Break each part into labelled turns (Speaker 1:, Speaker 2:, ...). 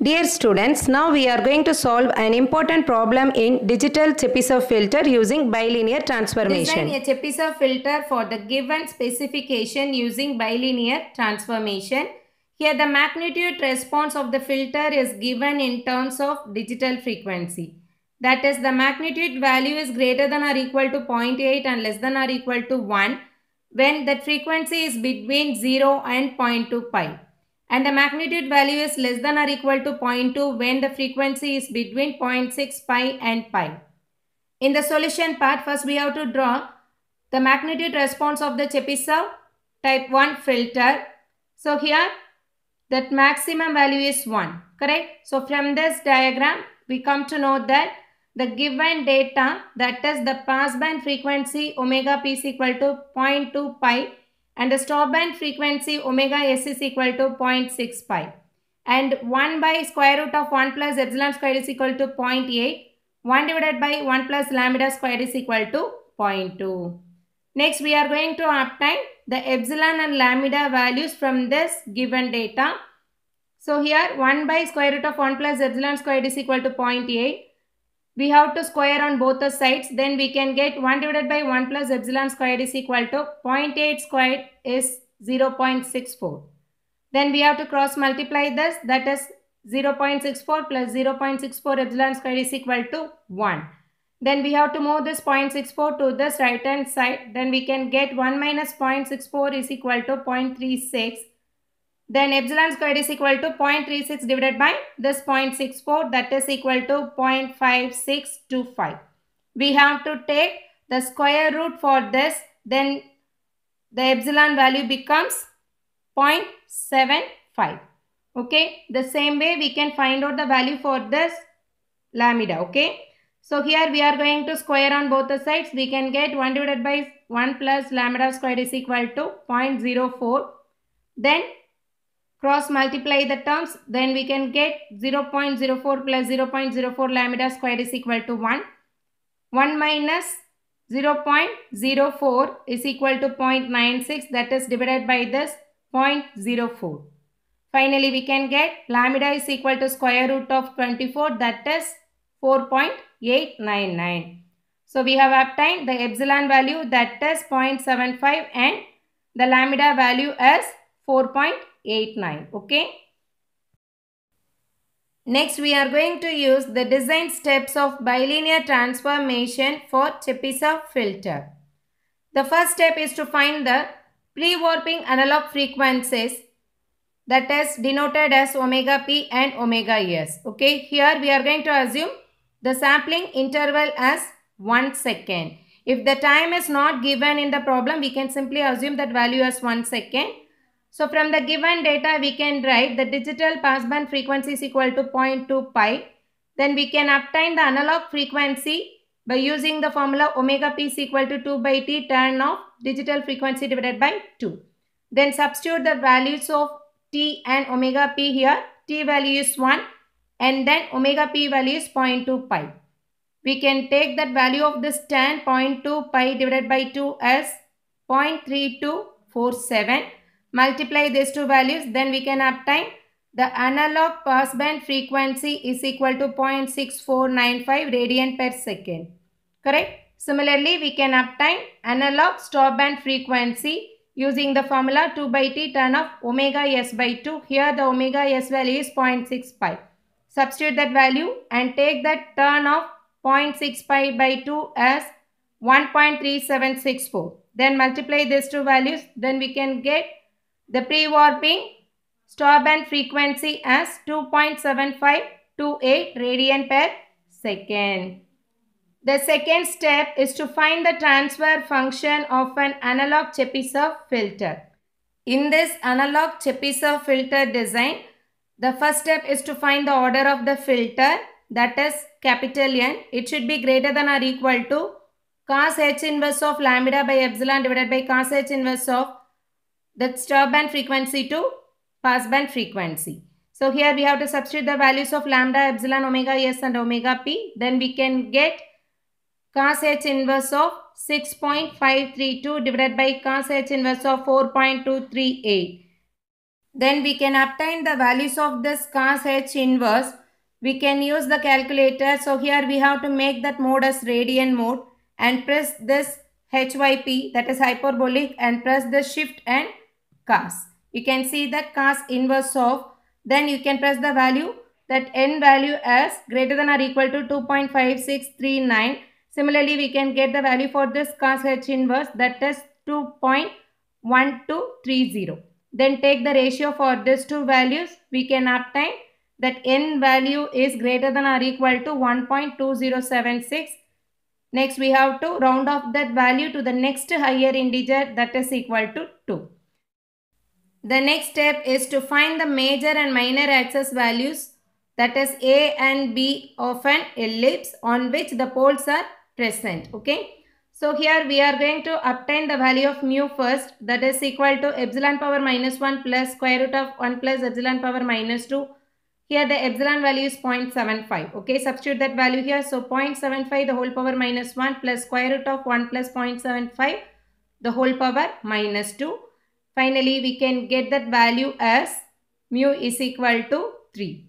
Speaker 1: Dear students, now we are going to solve an important problem in digital Chebyshev filter using bilinear transformation. Design a Chebyshev filter for the given specification using bilinear transformation. Here the magnitude response of the filter is given in terms of digital frequency. That is the magnitude value is greater than or equal to 0.8 and less than or equal to 1 when the frequency is between 0 and 0.2 pi and the magnitude value is less than or equal to 0.2 when the frequency is between 0.6 pi and pi. In the solution part, first we have to draw the magnitude response of the Chebyshev type 1 filter. So here that maximum value is 1, correct? So from this diagram, we come to know that the given data that is the passband frequency omega p is equal to 0.2 pi and the stop band frequency omega s is equal to 0.65 and 1 by square root of 1 plus epsilon square is equal to 0.8 1 divided by 1 plus lambda square is equal to 0.2. Next we are going to obtain the epsilon and lambda values from this given data. So here 1 by square root of 1 plus epsilon square is equal to 0.8 we have to square on both the sides then we can get 1 divided by 1 plus epsilon squared is equal to 0.8 squared is 0.64 then we have to cross multiply this that is 0.64 plus 0.64 epsilon squared is equal to 1 then we have to move this 0.64 to this right hand side then we can get 1 minus 0.64 is equal to 0.36 then epsilon squared is equal to 0.36 divided by this 0.64 that is equal to 0.5625. We have to take the square root for this then the epsilon value becomes 0.75. Okay, the same way we can find out the value for this lambda. Okay, so here we are going to square on both the sides. We can get 1 divided by 1 plus lambda squared is equal to 0.04. Then cross multiply the terms then we can get 0.04 plus 0.04 lambda square is equal to 1 1 minus 0.04 is equal to 0.96 that is divided by this 0.04 finally we can get lambda is equal to square root of 24 that is 4.899 so we have obtained the epsilon value that is 0.75 and the lambda value as 4.8 8, 9. Okay. Next, we are going to use the design steps of bilinear transformation for Chebyshev filter. The first step is to find the pre-warping analog frequencies that is denoted as omega p and omega s. Okay, here we are going to assume the sampling interval as 1 second. If the time is not given in the problem, we can simply assume that value as 1 second. So from the given data, we can write the digital passband frequency is equal to 0.2 pi. Then we can obtain the analog frequency by using the formula omega p is equal to 2 by t turn of digital frequency divided by 2. Then substitute the values of t and omega p here. t value is 1 and then omega p value is 0.2 pi. We can take that value of this tan 0.2 pi divided by 2 as 0.3247 multiply these two values then we can obtain the analog passband frequency is equal to 0.6495 radian per second. Correct? Similarly, we can obtain analog stop band frequency using the formula 2 by t turn of omega s by 2. Here the omega s value is 0.65. Substitute that value and take that turn of 0.65 by 2 as 1.3764. Then multiply these two values. Then we can get the pre-warping stop frequency as 2.7528 radian per second. The second step is to find the transfer function of an analog Chebyshev filter. In this analog Chebyshev filter design, the first step is to find the order of the filter that is capital N. It should be greater than or equal to cos H inverse of lambda by epsilon divided by cos H inverse of that stop band frequency to pass band frequency. So here we have to substitute the values of lambda, epsilon, omega s and omega p. Then we can get cos h inverse of 6.532 divided by cos h inverse of 4.238. Then we can obtain the values of this cos h inverse. We can use the calculator. So here we have to make that mode as radian mode and press this HYP that is hyperbolic and press the shift and you can see that cos inverse of, then you can press the value that n value as greater than or equal to 2.5639. Similarly, we can get the value for this cos h inverse that is 2.1230. Then take the ratio for these two values. We can obtain that n value is greater than or equal to 1.2076. Next, we have to round off that value to the next higher integer that is equal to 2. The next step is to find the major and minor axis values that is A and B of an ellipse on which the poles are present. Okay. So here we are going to obtain the value of mu first that is equal to epsilon power minus 1 plus square root of 1 plus epsilon power minus 2. Here the epsilon value is 0.75. Okay, substitute that value here. So 0.75 the whole power minus 1 plus square root of 1 plus 0.75 the whole power minus 2 Finally, we can get that value as mu is equal to 3.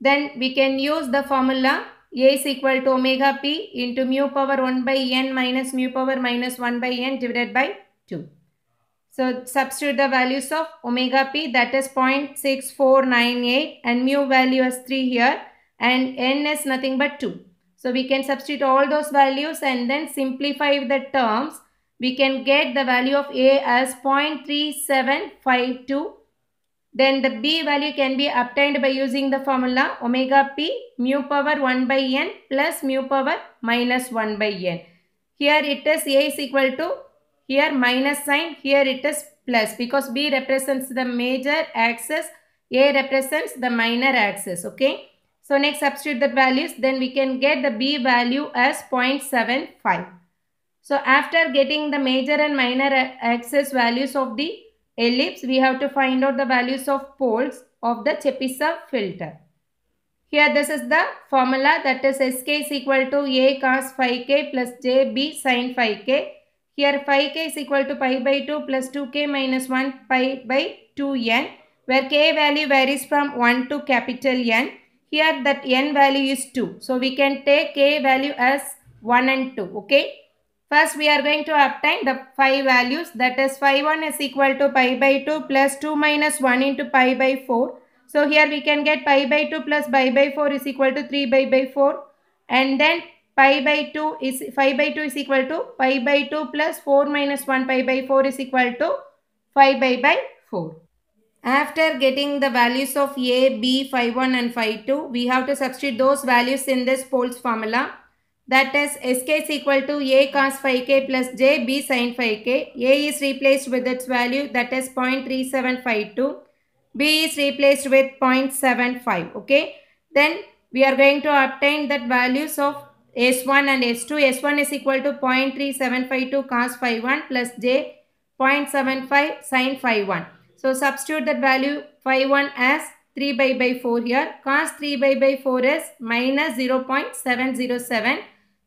Speaker 1: Then we can use the formula A is equal to omega p into mu power 1 by n minus mu power minus 1 by n divided by 2. So substitute the values of omega p that is 0.6498 and mu value is 3 here and n is nothing but 2. So we can substitute all those values and then simplify the terms we can get the value of A as 0.3752. Then the B value can be obtained by using the formula omega P mu power 1 by N plus mu power minus 1 by N. Here it is A is equal to here minus sign, here it is plus because B represents the major axis, A represents the minor axis, okay. So next substitute the values then we can get the B value as 0.75. So after getting the major and minor axis values of the ellipse, we have to find out the values of poles of the Chebyshev filter. Here this is the formula that is Sk is equal to A because phi 5k plus JB sin phi k Here phi k is equal to pi by 2 plus 2k minus 1 pi by 2n where k value varies from 1 to capital N. Here that n value is 2. So we can take k value as 1 and 2. Okay. First, we are going to obtain the phi values. That is, phi 1 is equal to pi by 2 plus 2 minus 1 into pi by 4. So, here we can get pi by 2 plus pi by 4 is equal to 3 pi by 4. And then pi by 2 is, phi by 2 is equal to pi by 2 plus 4 minus 1 pi by 4 is equal to 5 pi by 4. After getting the values of A, B, phi 1 and phi 2, we have to substitute those values in this poles formula. That is sk is equal to a cos 5k plus j b sin 5k. a is replaced with its value that is 0.3752. b is replaced with 0.75. Okay. Then we are going to obtain that values of S1 and S2. S1 is equal to 0.3752 cos 51 plus j 0.75 sin 51. So substitute that value 51 as 3 by by 4 here. Cos 3 by by 4 is minus 0.707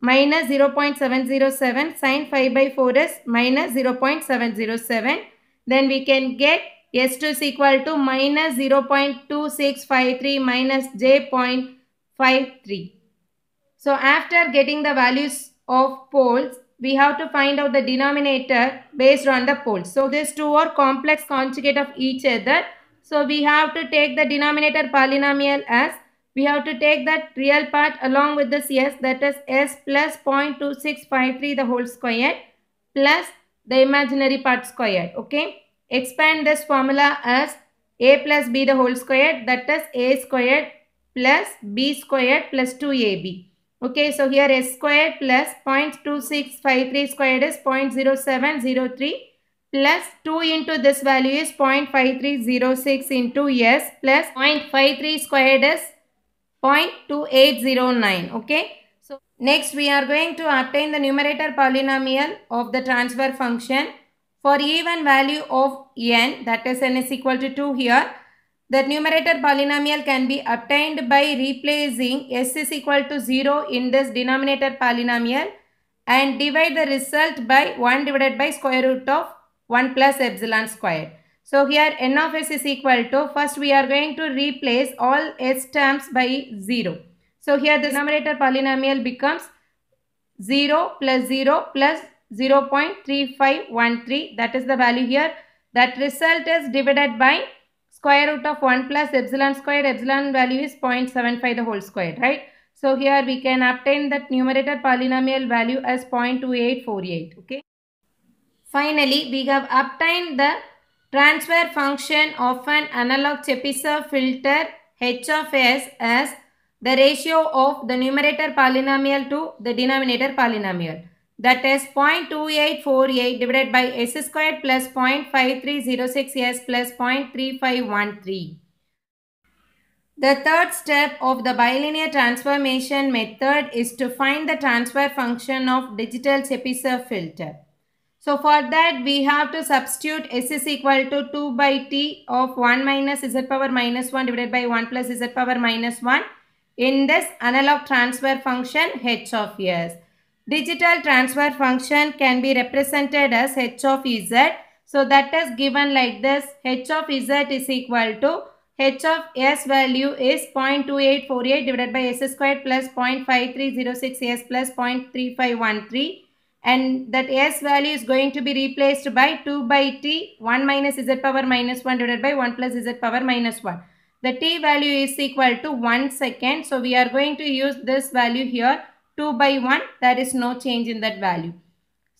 Speaker 1: minus 0.707 sine 5 by 4 is minus 0.707. Then we can get S2 is equal to minus 0.2653 minus J.53. So after getting the values of poles, we have to find out the denominator based on the poles. So these two are complex conjugate of each other. So we have to take the denominator polynomial as we have to take that real part along with the s that is S plus 0.2653 the whole squared plus the imaginary part squared. Okay. Expand this formula as A plus B the whole squared that is A squared plus B squared plus 2AB. Okay. So here S squared plus 0.2653 squared is 0.0703 plus 2 into this value is 0.5306 into S plus 0.53 squared is 0.2809 okay so next we are going to obtain the numerator polynomial of the transfer function for even value of n that is n is equal to 2 here the numerator polynomial can be obtained by replacing s is equal to 0 in this denominator polynomial and divide the result by 1 divided by square root of 1 plus epsilon squared. So here n of s is equal to, first we are going to replace all s terms by 0. So here the numerator polynomial becomes 0 plus 0 plus 0 0.3513 that is the value here. That result is divided by square root of 1 plus epsilon squared. Epsilon value is 0.75 the whole square, right? So here we can obtain that numerator polynomial value as 0.2848, okay? Finally, we have obtained the Transfer function of an analog Chebyshev filter h of s as the ratio of the numerator polynomial to the denominator polynomial. That is 0.2848 divided by s squared plus 0.5306s plus 0.3513. The third step of the bilinear transformation method is to find the transfer function of digital Chebyshev filter. So for that we have to substitute s is equal to 2 by t of 1 minus z power minus 1 divided by 1 plus z power minus 1 in this analog transfer function h of s. Digital transfer function can be represented as h of z. So that is given like this h of z is equal to h of s value is 0.2848 divided by s squared plus 0.5306s plus 0.3513 and that s value is going to be replaced by 2 by t 1 minus z power minus 1 divided by 1 plus z power minus 1. The t value is equal to 1 second. So we are going to use this value here 2 by 1 there is no change in that value.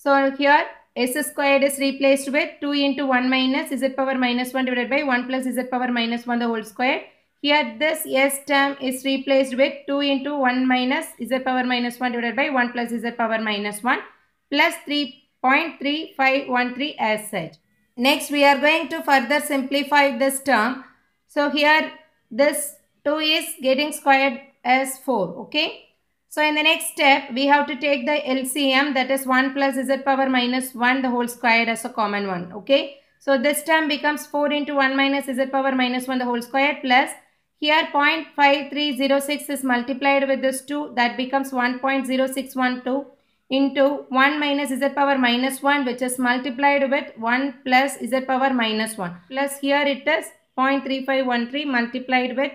Speaker 1: So here s squared is replaced with 2 into 1 minus z power minus 1 divided by 1 plus z power minus 1 the whole square. Here this s term is replaced with 2 into 1 minus z power minus 1 divided by 1 plus z power minus 1 plus 3.3513 as such. Next, we are going to further simplify this term. So, here this 2 is getting squared as 4, okay? So, in the next step, we have to take the LCM that is 1 plus z power minus 1 the whole squared as a common one, okay? So, this term becomes 4 into 1 minus z power minus 1 the whole squared plus here 0.5306 is multiplied with this 2 that becomes 1.0612 into 1 minus z power minus 1 which is multiplied with 1 plus z power minus 1 plus here it is 0.3513 multiplied with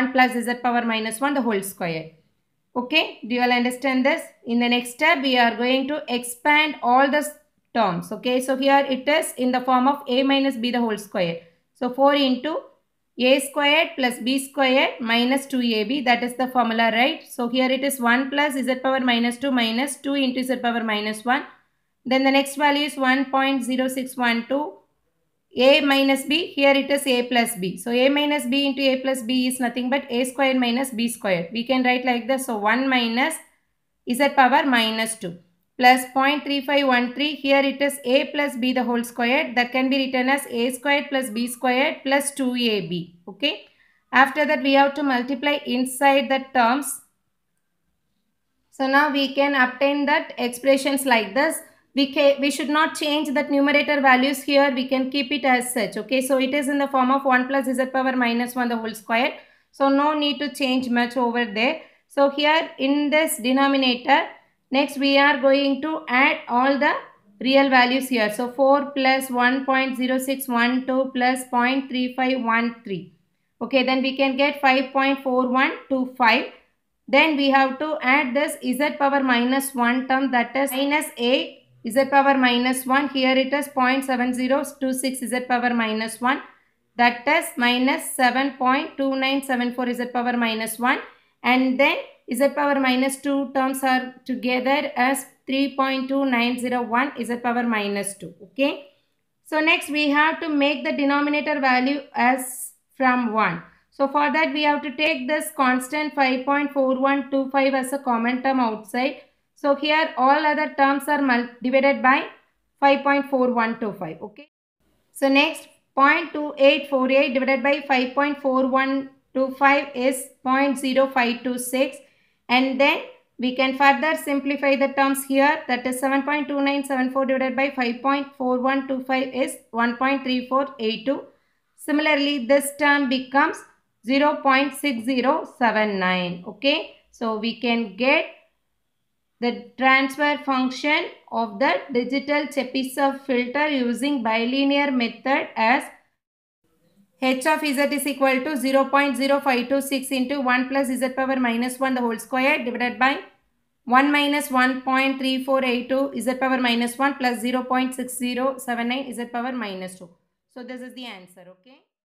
Speaker 1: 1 plus z power minus 1 the whole square. Okay, do you all understand this? In the next step, we are going to expand all the terms. Okay, so here it is in the form of a minus b the whole square. So 4 into a squared plus b squared minus 2ab that is the formula right so here it is 1 plus z power minus 2 minus 2 into z power minus 1 then the next value is 1.0612 a minus b here it is a plus b so a minus b into a plus b is nothing but a squared minus b squared we can write like this so 1 minus z power minus 2 plus 0.3513 here it is a plus b the whole squared that can be written as a squared plus b squared plus 2ab okay after that we have to multiply inside the terms so now we can obtain that expressions like this we can we should not change that numerator values here we can keep it as such okay so it is in the form of 1 plus z power minus 1 the whole squared so no need to change much over there so here in this denominator Next, we are going to add all the real values here. So, 4 plus 1.0612 plus 0.3513. Okay, then we can get 5.4125. Then we have to add this z power minus 1 term that is minus 8 z power minus 1. Here it is 0.7026 z power minus 1 that is minus 7.2974 z power minus 1 and then z power minus 2 terms are together as 3.2901 z power minus 2 okay so next we have to make the denominator value as from 1 so for that we have to take this constant 5.4125 as a common term outside so here all other terms are divided by 5.4125 okay so next 0.2848 divided by 5.4125 is 0.0526 and then we can further simplify the terms here that is 7.2974 divided by 5.4125 is 1.3482. Similarly, this term becomes 0.6079. Okay, so we can get the transfer function of the digital Chebyshev filter using bilinear method as h of z is equal to 0 0.0526 into 1 plus z power minus 1 the whole square divided by 1 minus 1.3482 z power minus 1 plus 0 0.6079 z power minus 2. So this is the answer, okay.